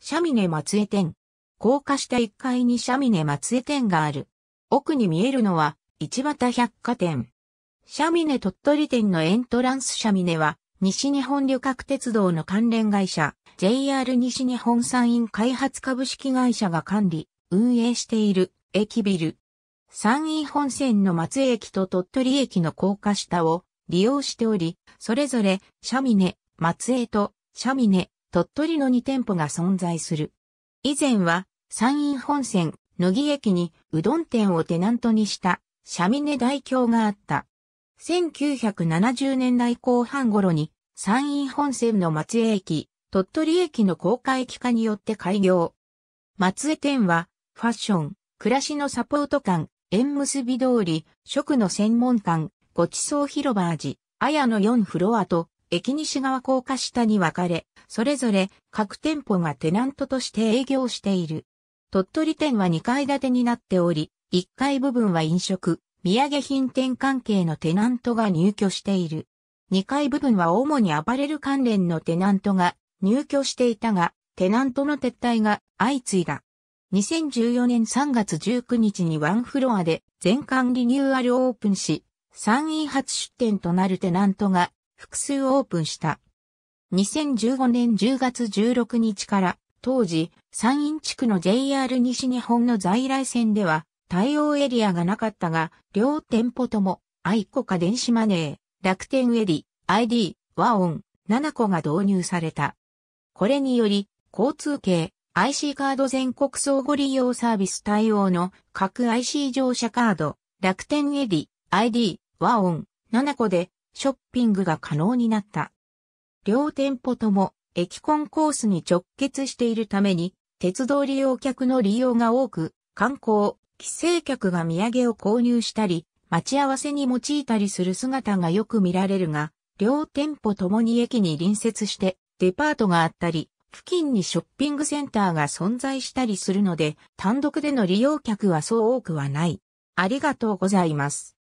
シャミネ松江店。高架下1階にシャミネ松江店がある。奥に見えるのは、市畑百貨店。シャミネ鳥取店のエントランスシャミネは、西日本旅客鉄道の関連会社、JR 西日本産院開発株式会社が管理、運営している駅ビル。山陰本線の松江駅と鳥取駅の高架下を利用しており、それぞれ、シャミネ、松江と、シャミネ、鳥取の2店舗が存在する。以前は、山陰本線、野木駅にうどん店をテナントにした、シャミネ大橋があった。1970年代後半頃に、山陰本線の松江駅、鳥取駅の高架駅化によって開業。松江店は、ファッション、暮らしのサポート館、縁結び通り、食の専門館、ごちそう広場味、綾の4フロアと、駅西側高架下に分かれ、それぞれ各店舗がテナントとして営業している。鳥取店は2階建てになっており、1階部分は飲食、土産品店関係のテナントが入居している。2階部分は主にアパレル関連のテナントが入居していたが、テナントの撤退が相次いだ。2014年3月19日にワンフロアで全館リニューアルオープンし、3位初出店となるテナントが複数オープンした。2015年10月16日から当時山陰地区の JR 西日本の在来線では対応エリアがなかったが両店舗とも愛子か電子マネー、楽天ウェディ、ID、和音、7個が導入された。これにより交通系 IC カード全国相互利用サービス対応の各 IC 乗車カード、楽天エィ、ID、和音、7個でショッピングが可能になった。両店舗とも駅コンコースに直結しているために、鉄道利用客の利用が多く、観光、帰省客が土産を購入したり、待ち合わせに用いたりする姿がよく見られるが、両店舗ともに駅に隣接してデパートがあったり、付近にショッピングセンターが存在したりするので、単独での利用客はそう多くはない。ありがとうございます。